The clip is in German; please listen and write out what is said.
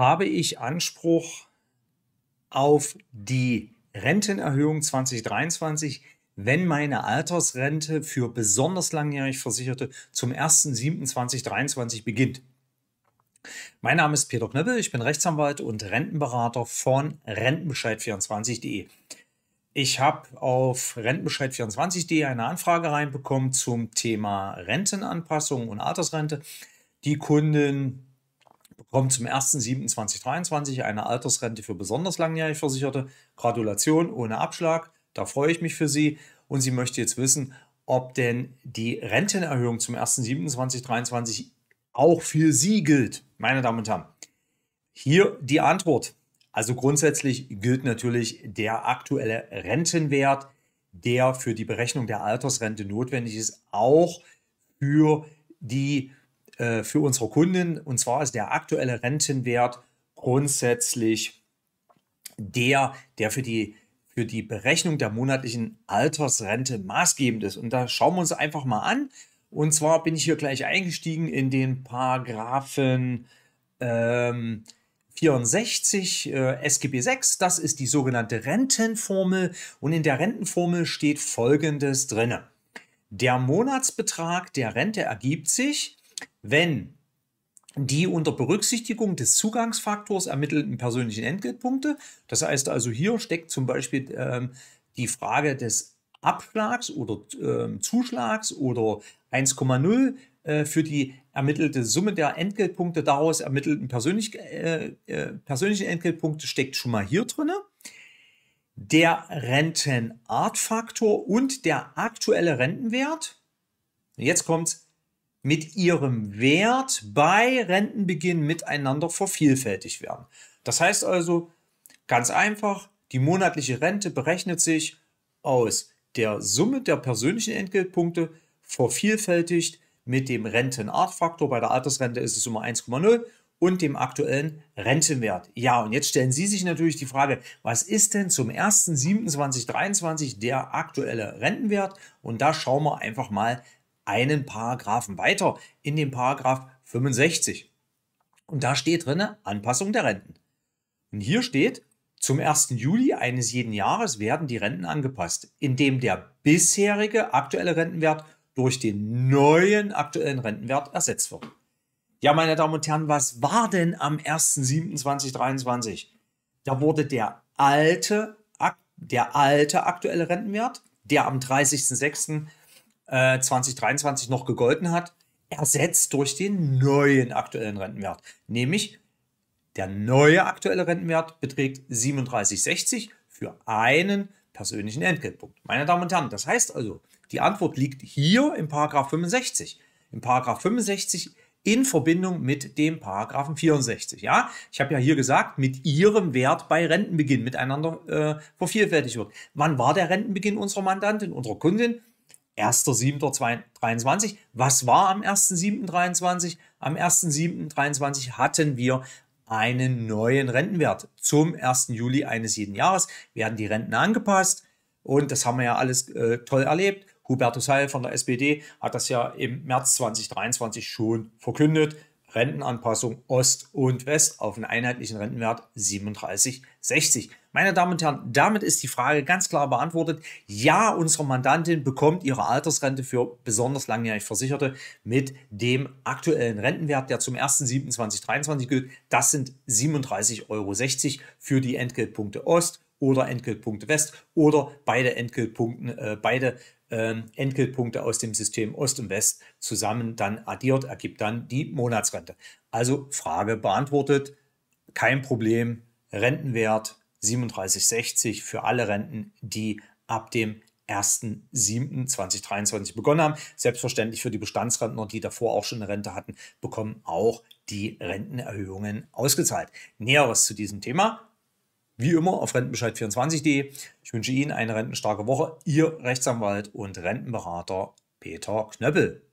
habe ich Anspruch auf die Rentenerhöhung 2023, wenn meine Altersrente für besonders langjährig Versicherte zum 1.7.2023 beginnt. Mein Name ist Peter Knöppel, ich bin Rechtsanwalt und Rentenberater von Rentenbescheid24.de. Ich habe auf Rentenbescheid24.de eine Anfrage reinbekommen zum Thema Rentenanpassung und Altersrente. Die Kunden kommt zum 1.7.2023 eine Altersrente für besonders langjährig Versicherte. Gratulation ohne Abschlag, da freue ich mich für Sie. Und sie möchte jetzt wissen, ob denn die Rentenerhöhung zum 1.7.2023 auch für Sie gilt. Meine Damen und Herren, hier die Antwort. Also grundsätzlich gilt natürlich der aktuelle Rentenwert, der für die Berechnung der Altersrente notwendig ist, auch für die äh, für unsere Kunden. Und zwar ist der aktuelle Rentenwert grundsätzlich der, der für die, für die Berechnung der monatlichen Altersrente maßgebend ist. Und da schauen wir uns einfach mal an. Und zwar bin ich hier gleich eingestiegen in den Paragraphen ähm, 64 äh, SGB 6. Das ist die sogenannte Rentenformel. Und in der Rentenformel steht Folgendes drin. Der Monatsbetrag der Rente ergibt sich wenn die unter Berücksichtigung des Zugangsfaktors ermittelten persönlichen Entgeltpunkte, das heißt also hier steckt zum Beispiel ähm, die Frage des Abschlags oder ähm, Zuschlags oder 1,0 äh, für die ermittelte Summe der Entgeltpunkte daraus ermittelten persönlich, äh, äh, persönlichen Entgeltpunkte steckt schon mal hier drin. Der Rentenartfaktor und der aktuelle Rentenwert, jetzt kommt es, mit ihrem Wert bei Rentenbeginn miteinander vervielfältigt werden. Das heißt also ganz einfach, die monatliche Rente berechnet sich aus der Summe der persönlichen Entgeltpunkte vervielfältigt mit dem Rentenartfaktor. Bei der Altersrente ist es immer 1,0 und dem aktuellen Rentenwert. Ja, und jetzt stellen Sie sich natürlich die Frage, was ist denn zum 1.7.2023 der aktuelle Rentenwert? Und da schauen wir einfach mal einen Paragraphen weiter, in dem Paragraph 65. Und da steht drin Anpassung der Renten. Und hier steht, zum 1. Juli eines jeden Jahres werden die Renten angepasst, indem der bisherige aktuelle Rentenwert durch den neuen aktuellen Rentenwert ersetzt wird. Ja, meine Damen und Herren, was war denn am 1.7.2023? Da wurde der alte, der alte aktuelle Rentenwert, der am 30.06 äh, 2023 noch gegolten hat, ersetzt durch den neuen aktuellen Rentenwert. Nämlich der neue aktuelle Rentenwert beträgt 37,60 für einen persönlichen Entgeltpunkt. Meine Damen und Herren, das heißt also, die Antwort liegt hier im Paragraph 65. Im Paragraph 65 in Verbindung mit dem Paragraphen 64. Ja, ich habe ja hier gesagt, mit ihrem Wert bei Rentenbeginn miteinander äh, vervielfältigt wird. Wann war der Rentenbeginn unserer Mandantin, unserer Kundin? 1.7.23. Was war am 1.7.23? Am 1.7.23 hatten wir einen neuen Rentenwert. Zum 1. Juli eines jeden Jahres werden die Renten angepasst und das haben wir ja alles äh, toll erlebt. Hubertus Heil von der SPD hat das ja im März 2023 schon verkündet. Rentenanpassung Ost und West auf einen einheitlichen Rentenwert 37,60. Meine Damen und Herren, damit ist die Frage ganz klar beantwortet. Ja, unsere Mandantin bekommt ihre Altersrente für besonders langjährig Versicherte mit dem aktuellen Rentenwert, der zum 1.7.2023 gilt. Das sind 37,60 Euro für die Entgeltpunkte Ost oder Entgeltpunkte West oder beide, Entgeltpunkten, äh, beide ähm, Entgeltpunkte aus dem System Ost und West zusammen dann addiert, ergibt dann die Monatsrente. Also Frage beantwortet, kein Problem, Rentenwert 37,60 für alle Renten, die ab dem 1.7.2023 begonnen haben. Selbstverständlich für die Bestandsrentner, die davor auch schon eine Rente hatten, bekommen auch die Rentenerhöhungen ausgezahlt. Näheres zu diesem Thema wie immer auf rentenbescheid24.de. Ich wünsche Ihnen eine rentenstarke Woche. Ihr Rechtsanwalt und Rentenberater Peter Knöppel.